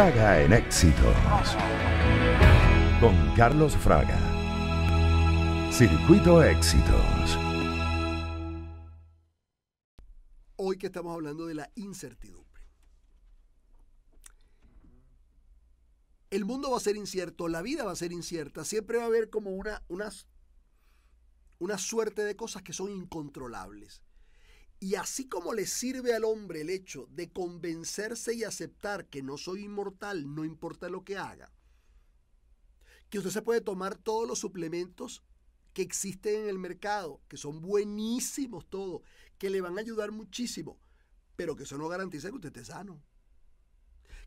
Fraga en éxitos. Con Carlos Fraga. Circuito Éxitos. Hoy que estamos hablando de la incertidumbre. El mundo va a ser incierto, la vida va a ser incierta, siempre va a haber como una, unas, una suerte de cosas que son incontrolables. Y así como le sirve al hombre el hecho de convencerse y aceptar que no soy inmortal, no importa lo que haga, que usted se puede tomar todos los suplementos que existen en el mercado, que son buenísimos todos, que le van a ayudar muchísimo, pero que eso no garantiza que usted esté sano.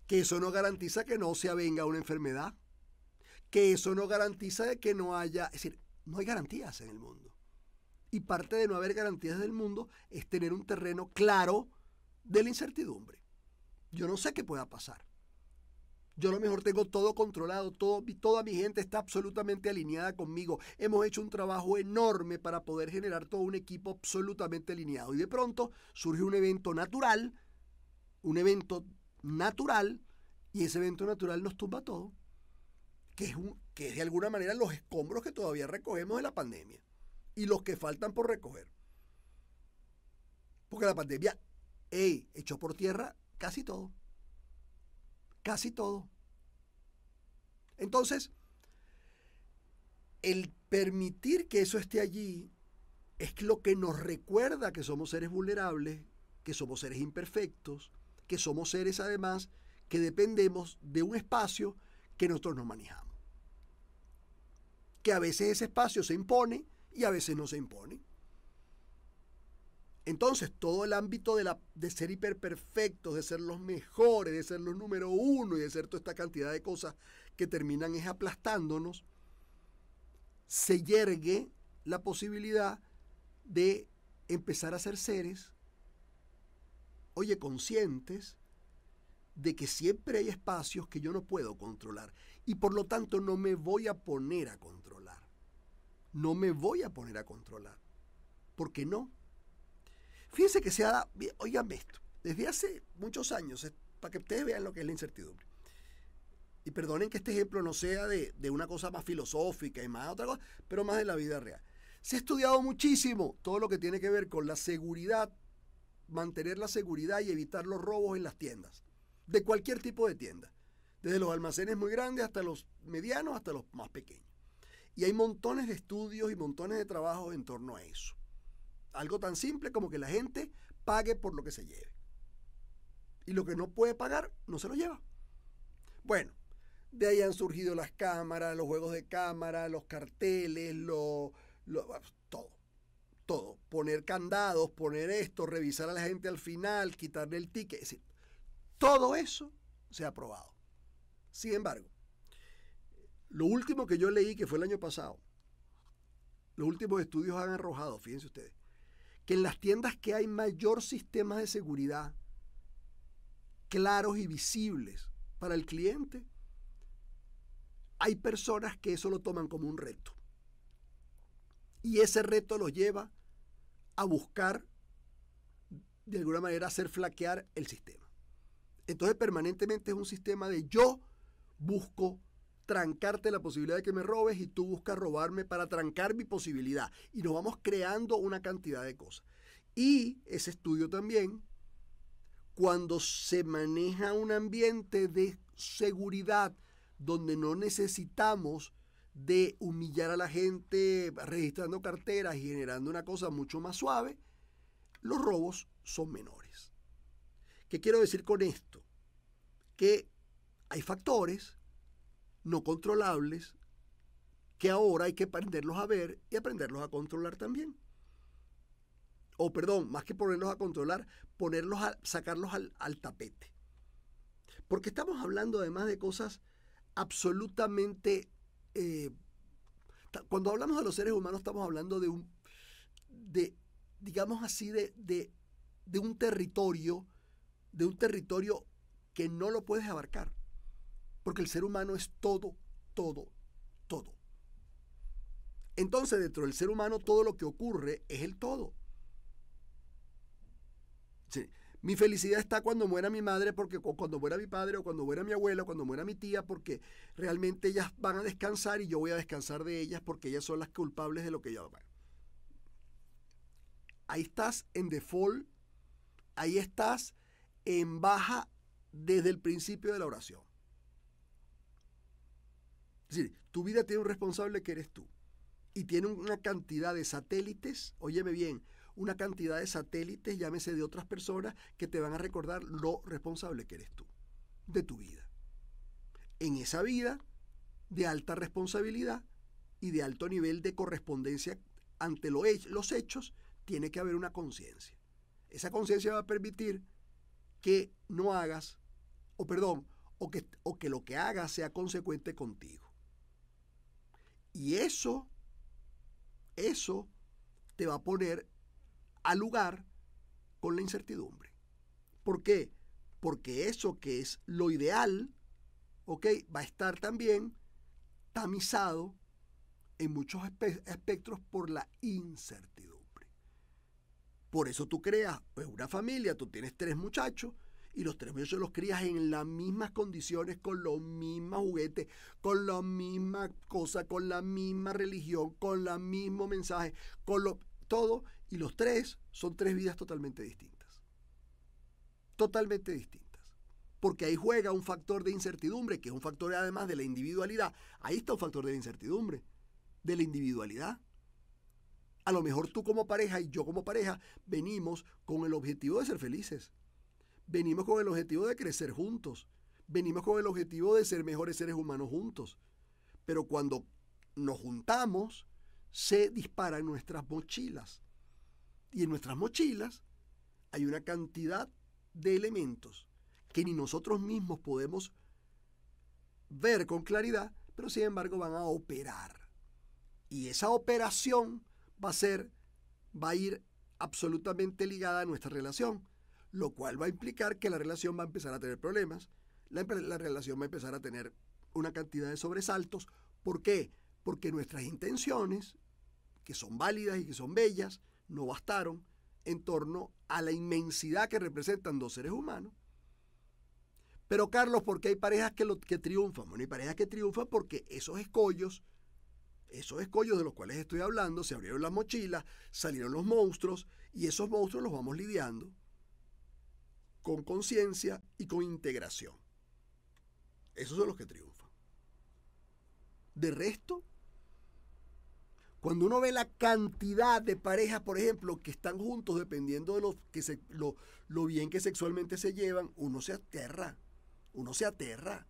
Que eso no garantiza que no se avenga una enfermedad. Que eso no garantiza que no haya... Es decir, no hay garantías en el mundo. Y parte de no haber garantías del mundo es tener un terreno claro de la incertidumbre. Yo no sé qué pueda pasar. Yo a lo mejor tengo todo controlado, todo, toda mi gente está absolutamente alineada conmigo. Hemos hecho un trabajo enorme para poder generar todo un equipo absolutamente alineado. Y de pronto surge un evento natural, un evento natural, y ese evento natural nos tumba todo, que es, que es de alguna manera los escombros que todavía recogemos de la pandemia y los que faltan por recoger. Porque la pandemia echó por tierra casi todo. Casi todo. Entonces, el permitir que eso esté allí es lo que nos recuerda que somos seres vulnerables, que somos seres imperfectos, que somos seres además que dependemos de un espacio que nosotros no manejamos. Que a veces ese espacio se impone y a veces no se impone. Entonces, todo el ámbito de, la, de ser hiperperfectos, de ser los mejores, de ser los número uno y de hacer toda esta cantidad de cosas que terminan es aplastándonos, se yergue la posibilidad de empezar a ser seres, oye, conscientes de que siempre hay espacios que yo no puedo controlar y por lo tanto no me voy a poner a controlar no me voy a poner a controlar. ¿Por qué no? Fíjense que se ha dado, oiganme esto, desde hace muchos años, para que ustedes vean lo que es la incertidumbre. Y perdonen que este ejemplo no sea de, una cosa más filosófica y más otra cosa, pero más de la vida real. Se ha estudiado muchísimo todo lo que tiene que ver con la seguridad, mantener la seguridad y evitar los robos en las tiendas, de cualquier tipo de tienda, desde los almacenes muy grandes hasta los medianos, hasta los más pequeños. Y hay montones de estudios y montones de trabajos en torno a eso. Algo tan simple como que la gente pague por lo que se lleve. Y lo que no puede pagar, no se lo lleva. Bueno, de ahí han surgido las cámaras, los juegos de cámara, los carteles, lo, todo. Todo. Poner candados, poner esto, revisar a la gente al final, quitarle el ticket. Es decir, todo eso se ha probado. Sin embargo, lo último que yo leí, que fue el año pasado, los últimos estudios han arrojado, fíjense ustedes, que en las tiendas que hay mayor sistema de seguridad claros y visibles para el cliente, hay personas que eso lo toman como un reto. Y ese reto los lleva a buscar, de alguna manera, hacer flaquear el sistema. Entonces permanentemente es un sistema de yo busco trancarte la posibilidad de que me robes y tú buscas robarme para trancar mi posibilidad. Y nos vamos creando una cantidad de cosas. Y ese estudio también, cuando se maneja un ambiente de seguridad donde no necesitamos de humillar a la gente registrando carteras y generando una cosa mucho más suave, los robos son menores. ¿Qué quiero decir con esto? Que hay factores no controlables que ahora hay que aprenderlos a ver y aprenderlos a controlar también. O perdón, más que ponerlos a controlar, ponerlos a, sacarlos al, tapete. Porque estamos hablando además de cosas absolutamente... Eh, cuando hablamos de los seres humanos estamos hablando de un... De, digamos así, de, de, de un territorio, de un territorio que no lo puedes abarcar porque el ser humano es todo, todo, todo. Entonces, dentro del ser humano, todo lo que ocurre es el todo. Mi felicidad está cuando muera mi madre, porque cuando muera mi padre, o cuando muera mi abuela, o cuando muera mi tía, porque realmente ellas van a descansar y yo voy a descansar de ellas porque ellas son las culpables de lo que yo hago. Ahí estás en default, ahí estás en baja desde el principio de la oración. Es decir, tu vida tiene un responsable que eres tú. Y tiene una cantidad de satélites, óyeme bien, una cantidad de satélites, llámese de otras personas, que te van a recordar lo responsable que eres tú, de tu vida. En esa vida de alta responsabilidad y de alto nivel de correspondencia ante los hechos, tiene que haber una conciencia. Esa conciencia va a permitir que no hagas, o perdón, o que, o que lo que hagas sea consecuente contigo. Y eso, eso te va a poner al lugar con la incertidumbre. ¿Por qué? Porque eso que es lo ideal, ¿ok? Va a estar también tamizado en muchos espectros por la incertidumbre. Por eso tú creas pues, una familia, tú tienes tres muchachos, y los tres meses los crías en las mismas condiciones, con los mismos juguetes, con la misma cosa, con la misma religión, con el mismo mensaje, con lo, todo, y los tres son tres vidas totalmente distintas. Totalmente distintas. Porque ahí juega un factor de incertidumbre, que es un factor además de la individualidad. Ahí está un factor de incertidumbre, de la individualidad. A lo mejor tú como pareja y yo como pareja venimos con el objetivo de ser felices Venimos con el objetivo de crecer juntos. Venimos con el objetivo de ser mejores seres humanos juntos. Pero cuando nos juntamos, se disparan nuestras mochilas. Y en nuestras mochilas hay una cantidad de elementos que ni nosotros mismos podemos ver con claridad, pero sin embargo van a operar. Y esa operación va a ser, va a ir absolutamente ligada a nuestra relación lo cual va a implicar que la relación va a empezar a tener problemas, la, relación va a empezar a tener una cantidad de sobresaltos. ¿Por qué? Porque nuestras intenciones, que son válidas y que son bellas, no bastaron en torno a la inmensidad que representan dos seres humanos. Pero Carlos, ¿por qué hay parejas que, que triunfan? Bueno, hay parejas que triunfan porque esos escollos, esos escollos de los cuales estoy hablando, se abrieron las mochilas, salieron los monstruos y esos monstruos los vamos lidiando con conciencia y con integración. Esos son los que triunfan. De resto, cuando uno ve la cantidad de parejas, por ejemplo, que están juntos dependiendo de lo, que se, lo, bien que sexualmente se llevan, uno se aterra. Uno se aterra.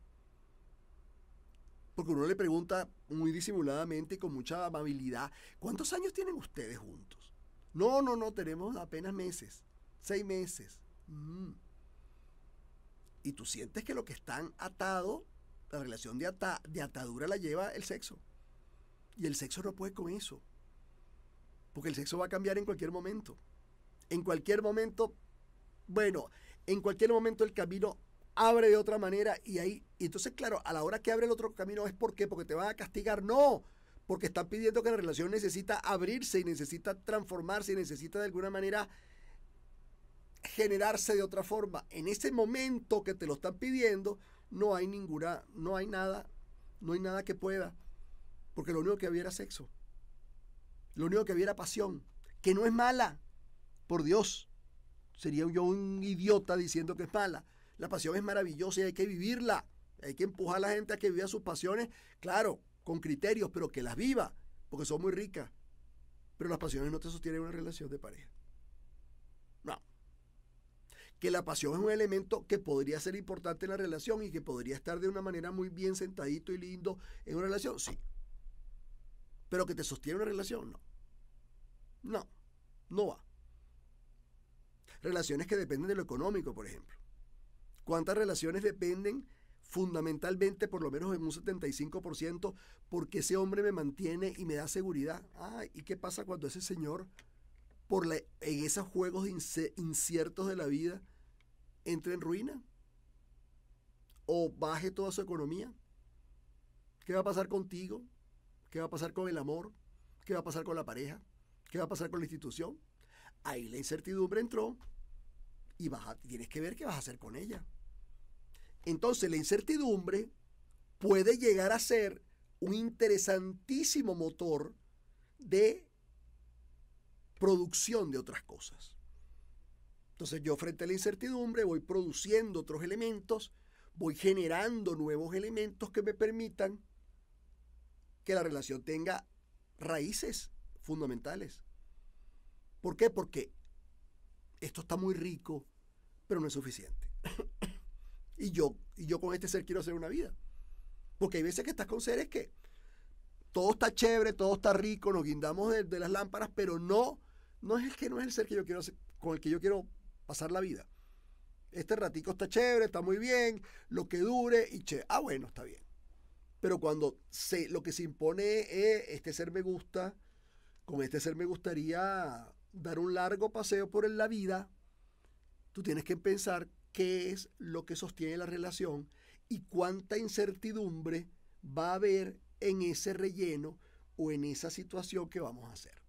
Porque uno le pregunta muy disimuladamente y con mucha amabilidad, ¿cuántos años tienen ustedes juntos? No, no, no, tenemos apenas meses, seis meses. Mm y tú sientes que lo que están atado, la relación de, atadura la lleva el sexo. Y el sexo no puede con eso. Porque el sexo va a cambiar en cualquier momento. En cualquier momento, bueno, en cualquier momento el camino abre de otra manera y ahí, y entonces claro, a la hora que abre el otro camino es por qué, porque te van a castigar, no, porque están pidiendo que la relación necesita abrirse y necesita transformarse y necesita de alguna manera generarse de otra forma. En ese momento que te lo están pidiendo, no hay ninguna, no hay nada, no hay nada que pueda, porque lo único que había era sexo. Lo único que había era pasión, que no es mala, por Dios. Sería yo un idiota diciendo que es mala. La pasión es maravillosa y hay que vivirla. Hay que empujar a la gente a que viva sus pasiones, claro, con criterios, pero que las viva, porque son muy ricas. Pero las pasiones no te sostienen en una relación de pareja que la pasión es un elemento que podría ser importante en la relación y que podría estar de una manera muy bien sentadito y lindo en una relación, sí. Pero que te sostiene una relación, no. No, no va. Relaciones que dependen de lo económico, por ejemplo. ¿Cuántas relaciones dependen fundamentalmente, por lo menos en un 75%, porque ese hombre me mantiene y me da seguridad? ¿y qué pasa cuando ese señor, por en esos juegos inciertos de la vida, entre en ruina o baje toda su economía? ¿Qué va a pasar contigo? ¿Qué va a pasar con el amor? ¿Qué va a pasar con la pareja? ¿Qué va a pasar con la institución? Ahí la incertidumbre entró y vas tienes que ver qué vas a hacer con ella. Entonces la incertidumbre puede llegar a ser un interesantísimo motor de producción de otras cosas. Entonces yo frente a la incertidumbre voy produciendo otros elementos, voy generando nuevos elementos que me permitan que la relación tenga raíces fundamentales. ¿Por qué? Porque esto está muy rico, pero no es suficiente. y, yo, y yo con este ser quiero hacer una vida. Porque hay veces que estás con seres que todo está chévere, todo está rico, nos guindamos de, las lámparas, pero no, no es el que no es el ser que yo quiero con el que yo quiero pasar la vida. Este ratico está chévere, está muy bien, lo que dure y che, ah bueno, está bien. Pero cuando se, lo que se impone es este ser me gusta, con este ser me gustaría dar un largo paseo por la vida, tú tienes que pensar qué es lo que sostiene la relación y cuánta incertidumbre va a haber en ese relleno o en esa situación que vamos a hacer.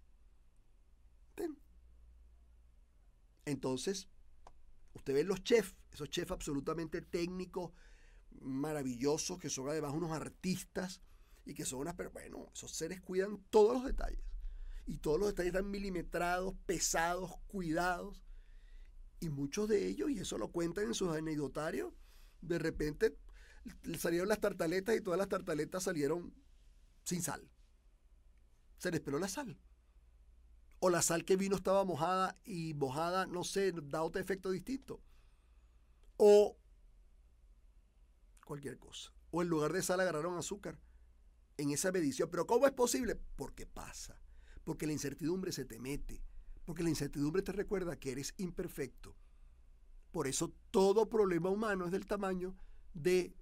Entonces, usted ve los chefs, esos chefs absolutamente técnicos, maravillosos, que son además unos artistas y que son unas... Pero bueno, esos seres cuidan todos los detalles. Y todos los detalles están milimetrados, pesados, cuidados. Y muchos de ellos, y eso lo cuentan en sus anecdotarios, de repente salieron las tartaletas y todas las tartaletas salieron sin sal. Se les peló la sal o la sal que vino estaba mojada y mojada, no sé, da otro efecto distinto. O cualquier cosa. O en lugar de sal agarraron azúcar en esa medición. Pero ¿cómo es posible? Porque pasa. Porque la incertidumbre se te mete. Porque la incertidumbre te recuerda que eres imperfecto. Por eso todo problema humano es del tamaño de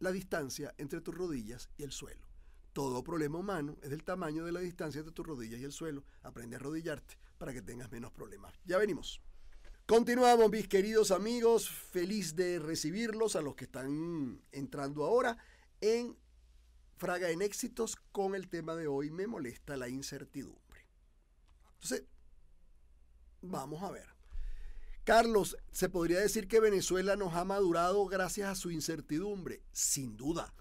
la distancia entre tus rodillas y el suelo. Todo problema humano es del tamaño de la distancia entre tus rodillas y el suelo. Aprende a arrodillarte para que tengas menos problemas. Ya venimos. Continuamos, mis queridos amigos. Feliz de recibirlos a los que están entrando ahora en Fraga en Éxitos con el tema de hoy. Me molesta la incertidumbre. Entonces, vamos a ver. Carlos, ¿se podría decir que Venezuela nos ha madurado gracias a su incertidumbre? Sin duda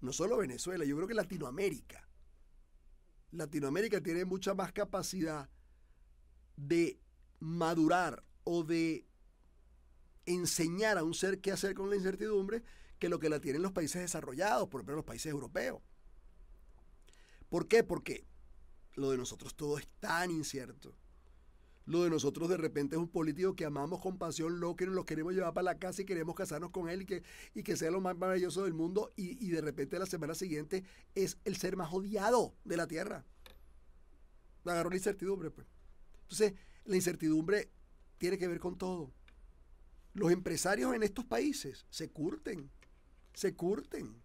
no solo Venezuela, yo creo que Latinoamérica. Latinoamérica tiene mucha más capacidad de madurar o de enseñar a un ser qué hacer con la incertidumbre que lo que la tienen los países desarrollados, por ejemplo los países europeos. ¿Por qué? Porque lo de nosotros todo es tan incierto lo de nosotros de repente es un político que amamos con pasión lo lo queremos llevar para la casa y queremos casarnos con él y que, y que sea lo más maravilloso del mundo y, de repente la semana siguiente es el ser más odiado de la tierra. Agarró la incertidumbre. Pues. Entonces, la incertidumbre tiene que ver con todo. Los empresarios en estos países se curten, se curten.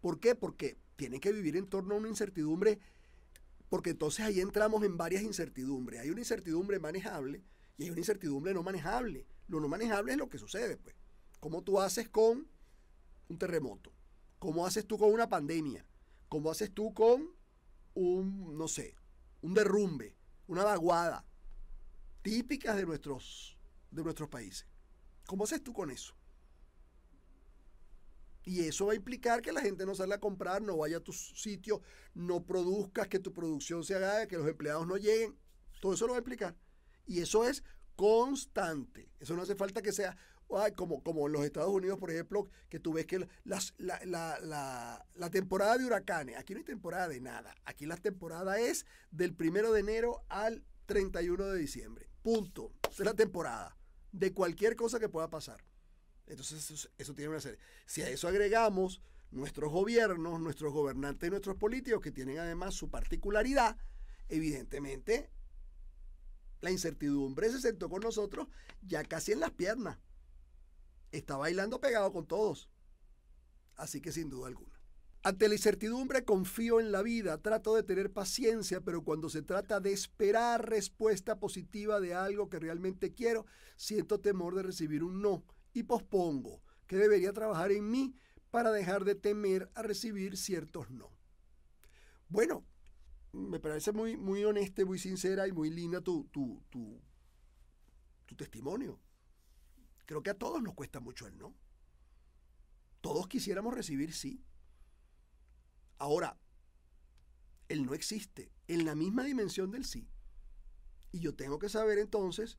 ¿Por qué? Porque tienen que vivir en torno a una incertidumbre porque entonces ahí entramos en varias incertidumbres. Hay una incertidumbre manejable y hay una incertidumbre no manejable. Lo no manejable es lo que sucede, pues. ¿Cómo tú haces con un terremoto? ¿Cómo haces tú con una pandemia? ¿Cómo haces tú con un, no sé, un derrumbe, una vaguada? Típicas de nuestros, de nuestros países. ¿Cómo haces tú con eso? Y eso va a implicar que la gente no salga a comprar, no vaya a tu sitio, no produzcas, que tu producción se haga, que los empleados no lleguen. Todo eso lo va a implicar. Y eso es constante. Eso no hace falta que sea como, como en los Estados Unidos, por ejemplo, que tú ves que la, temporada de huracanes, aquí no hay temporada de nada. Aquí la temporada es del primero de enero al 31 de diciembre. Punto. es la temporada de cualquier cosa que pueda pasar. Entonces eso, tiene una serie. Si a eso agregamos nuestros gobiernos, nuestros gobernantes y nuestros políticos que tienen además su particularidad, evidentemente la incertidumbre se sentó con nosotros ya casi en las piernas. Está bailando pegado con todos. Así que sin duda alguna. Ante la incertidumbre confío en la vida, trato de tener paciencia, pero cuando se trata de esperar respuesta positiva de algo que realmente quiero, siento temor de recibir un no y pospongo, que debería trabajar en mí para dejar de temer a recibir ciertos no. Bueno, me parece muy, muy honesta, muy sincera y muy linda tu, tu testimonio. Creo que a todos nos cuesta mucho el no. Todos quisiéramos recibir sí. Ahora, el no existe en la misma dimensión del sí. Y yo tengo que saber entonces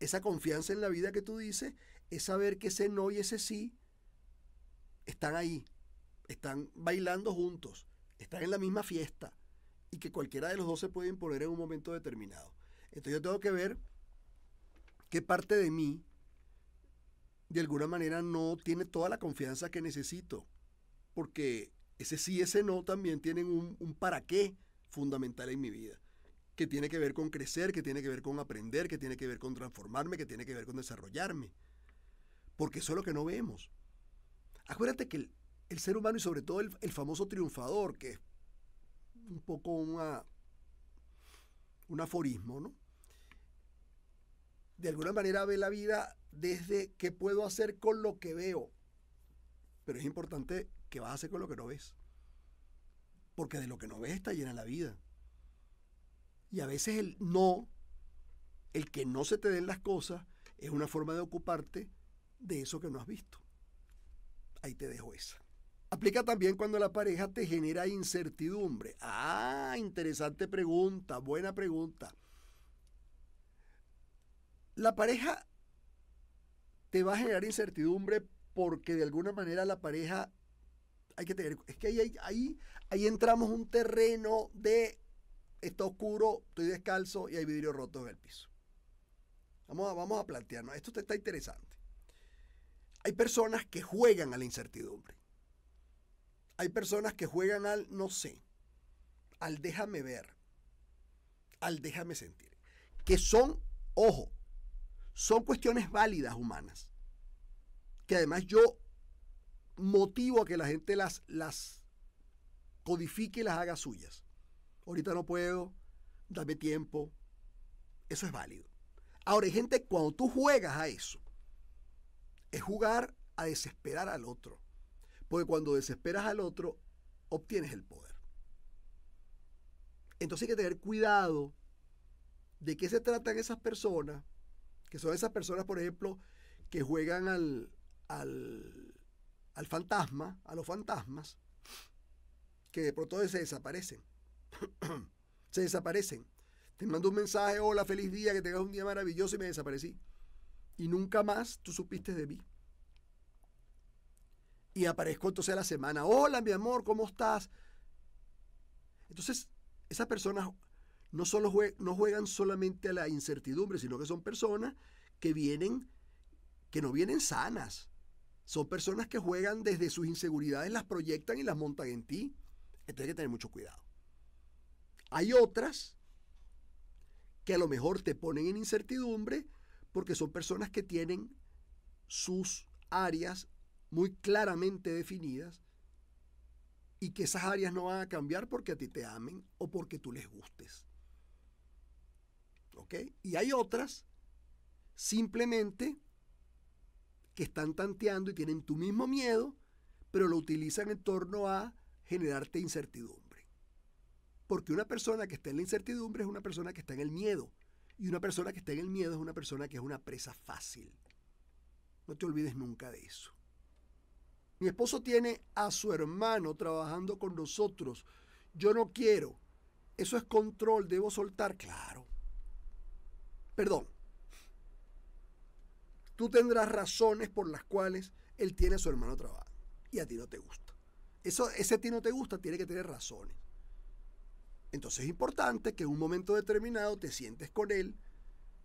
esa confianza en la vida que tú dices es saber que ese no y ese sí están ahí, están bailando juntos, están en la misma fiesta y que cualquiera de los dos se puede imponer en un momento determinado. Entonces yo tengo que ver qué parte de mí de alguna manera no tiene toda la confianza que necesito, porque ese sí, y ese no también tienen un, un para qué fundamental en mi vida que tiene que ver con crecer, que tiene que ver con aprender, que tiene que ver con transformarme, que tiene que ver con desarrollarme. Porque eso es lo que no vemos. Acuérdate que el, ser humano y sobre todo el, famoso triunfador, que es un poco un aforismo, ¿no? De alguna manera ve la vida desde qué puedo hacer con lo que veo. Pero es importante qué vas a hacer con lo que no ves. Porque de lo que no ves está llena la vida. Y a veces el no, el que no se te den las cosas, es una forma de ocuparte de eso que no has visto. Ahí te dejo esa. Aplica también cuando la pareja te genera incertidumbre. Ah, interesante pregunta, buena pregunta. La pareja te va a generar incertidumbre porque de alguna manera la pareja hay que tener... Es que ahí, ahí, ahí entramos un terreno de está oscuro, estoy descalzo y hay vidrios rotos en el piso. Vamos a, vamos a plantearnos, esto está interesante. Hay personas que juegan a la incertidumbre. Hay personas que juegan al no sé, al déjame ver, al déjame sentir. Que son, ojo, son cuestiones válidas humanas. Que además yo motivo a que la gente las, las codifique y las haga suyas ahorita no puedo, dame tiempo. Eso es válido. Ahora, hay gente, cuando tú juegas a eso, es jugar a desesperar al otro. Porque cuando desesperas al otro, obtienes el poder. Entonces hay que tener cuidado de qué se tratan esas personas, que son esas personas, por ejemplo, que juegan al, al, al fantasma, a los fantasmas, que de pronto se desaparecen. se desaparecen. Te mando un mensaje, hola, feliz día, que tengas un día maravilloso y me desaparecí. Y nunca más tú supiste de mí. Y aparezco entonces a la semana, hola mi amor, ¿cómo estás? Entonces, esas personas no solo no juegan solamente a la incertidumbre, sino que son personas que vienen, que no vienen sanas. Son personas que juegan desde sus inseguridades, las proyectan y las montan en ti. Entonces hay que tener mucho cuidado. Hay otras que a lo mejor te ponen en incertidumbre porque son personas que tienen sus áreas muy claramente definidas y que esas áreas no van a cambiar porque a ti te amen o porque tú les gustes. ¿Ok? Y hay otras simplemente que están tanteando y tienen tu mismo miedo, pero lo utilizan en torno a generarte incertidumbre. Porque una persona que está en la incertidumbre es una persona que está en el miedo. Y una persona que está en el miedo es una persona que es una presa fácil. No te olvides nunca de eso. Mi esposo tiene a su hermano trabajando con nosotros. Yo no quiero. Eso es control. Debo soltar. Claro. Perdón. Tú tendrás razones por las cuales él tiene a su hermano trabajando. Y a ti no te gusta. Eso, ese a ti no te gusta, tiene que tener razones. Entonces es importante que en un momento determinado te sientes con él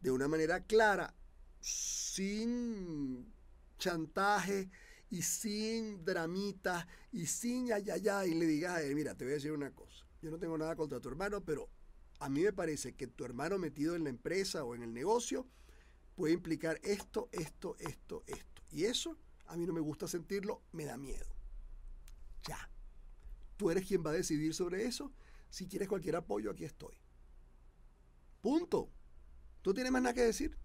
de una manera clara, sin chantaje y sin dramitas y sin ya y le digas, a él, mira, te voy a decir una cosa, yo no tengo nada contra tu hermano, pero a mí me parece que tu hermano metido en la empresa o en el negocio puede implicar esto, esto, esto, esto. Y eso a mí no me gusta sentirlo, me da miedo. Ya. Tú eres quien va a decidir sobre eso si quieres cualquier apoyo, aquí estoy. Punto. ¿Tú tienes más nada que decir?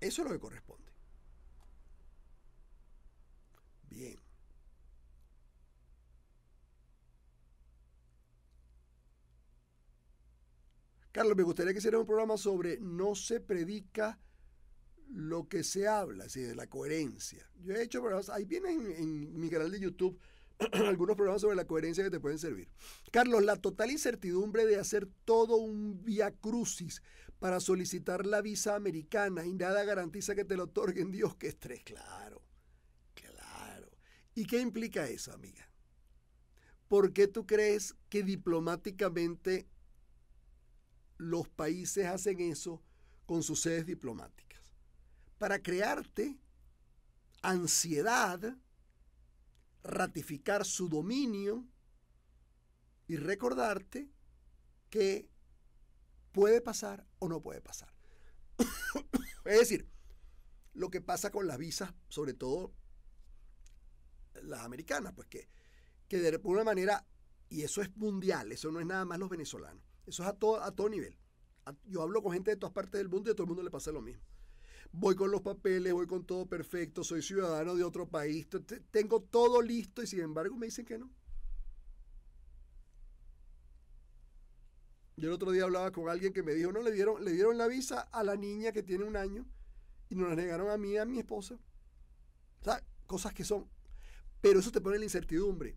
Eso es lo que corresponde. Bien. Carlos, me gustaría que hiciera un programa sobre no se predica lo que se habla, es de la coherencia. Yo he hecho programas, ahí vienen en mi canal de YouTube algunos problemas sobre la coherencia que te pueden servir. Carlos, la total incertidumbre de hacer todo un via crucis para solicitar la visa americana y nada garantiza que te lo otorguen. Dios, que estrés, claro. Claro. ¿Y qué implica eso, amiga? ¿Por qué tú crees que diplomáticamente los países hacen eso con sus sedes diplomáticas? Para crearte ansiedad ratificar su dominio y recordarte que puede pasar o no puede pasar. es decir, lo que pasa con las visas, sobre todo las americanas, pues que, que de alguna manera, y eso es mundial, eso no es nada más los venezolanos, eso es a todo, a todo nivel. yo hablo con gente de todas partes del mundo y a todo el mundo le pasa lo mismo voy con los papeles, voy con todo perfecto, soy ciudadano de otro país, tengo todo listo y sin embargo me dicen que no. Yo el otro día hablaba con alguien que me dijo, no, le dieron, le dieron la visa a la niña que tiene un año y nos la negaron a mí, a mi esposa. O sea, cosas que son. Pero eso te pone en la incertidumbre.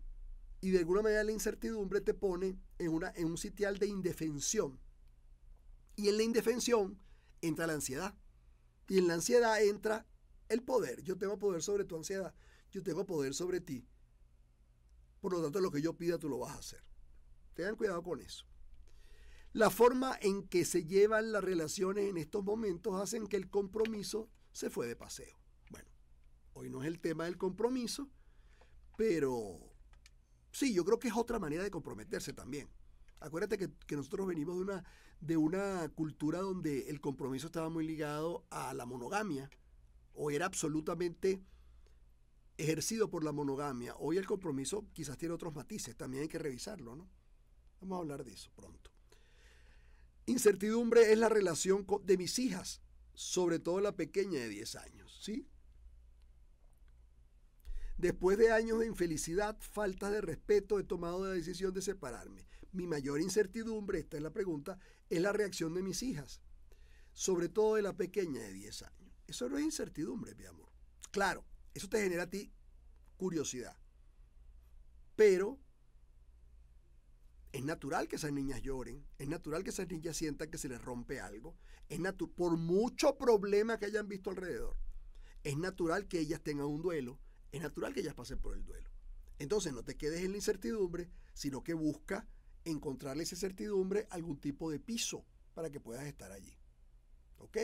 Y de alguna manera la incertidumbre te pone en, una, en un sitial de indefensión. Y en la indefensión entra la ansiedad. Y en la ansiedad entra el poder. Yo tengo poder sobre tu ansiedad. Yo tengo poder sobre ti. Por lo tanto, lo que yo pida, tú lo vas a hacer. Tengan cuidado con eso. La forma en que se llevan las relaciones en estos momentos hacen que el compromiso se fue de paseo. Bueno, hoy no es el tema del compromiso, pero sí, yo creo que es otra manera de comprometerse también. Acuérdate que, nosotros venimos de una, de una cultura donde el compromiso estaba muy ligado a la monogamia, o era absolutamente ejercido por la monogamia. Hoy el compromiso quizás tiene otros matices, también hay que revisarlo, ¿no? Vamos a hablar de eso pronto. Incertidumbre es la relación de mis hijas, sobre todo la pequeña de 10 años, ¿sí? Después de años de infelicidad, falta de respeto, he tomado la decisión de separarme mi mayor incertidumbre, esta es la pregunta, es la reacción de mis hijas, sobre todo de la pequeña de 10 años. Eso no es incertidumbre, mi amor. Claro, eso te genera a ti curiosidad. Pero es natural que esas niñas lloren, es natural que esas niñas sientan que se les rompe algo, es por mucho problema que hayan visto alrededor, es natural que ellas tengan un duelo, es natural que ellas pasen por el duelo. Entonces no te quedes en la incertidumbre, sino que busca encontrarle esa certidumbre algún tipo de piso para que puedas estar allí. ¿Ok?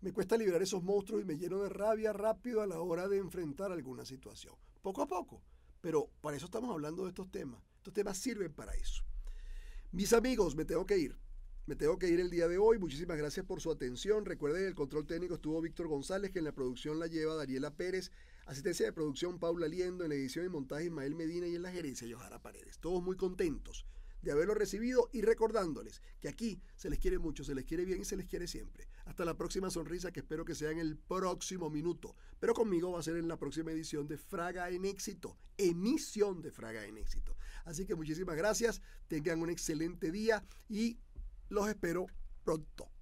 Me cuesta liberar esos monstruos y me lleno de rabia rápido a la hora de enfrentar alguna situación. Poco a poco. Pero para eso estamos hablando de estos temas. Estos temas sirven para eso. Mis amigos, me tengo que ir. Me tengo que ir el día de hoy. Muchísimas gracias por su atención. Recuerden, el control técnico estuvo Víctor González, que en la producción la lleva Daniela Pérez. Asistencia de producción Paula Liendo, en la edición y montaje Ismael Medina y en la gerencia Yohara Paredes. Todos muy contentos de haberlo recibido y recordándoles que aquí se les quiere mucho, se les quiere bien y se les quiere siempre. Hasta la próxima sonrisa que espero que sea en el próximo minuto, pero conmigo va a ser en la próxima edición de Fraga en éxito, emisión de Fraga en éxito. Así que muchísimas gracias, tengan un excelente día y los espero pronto.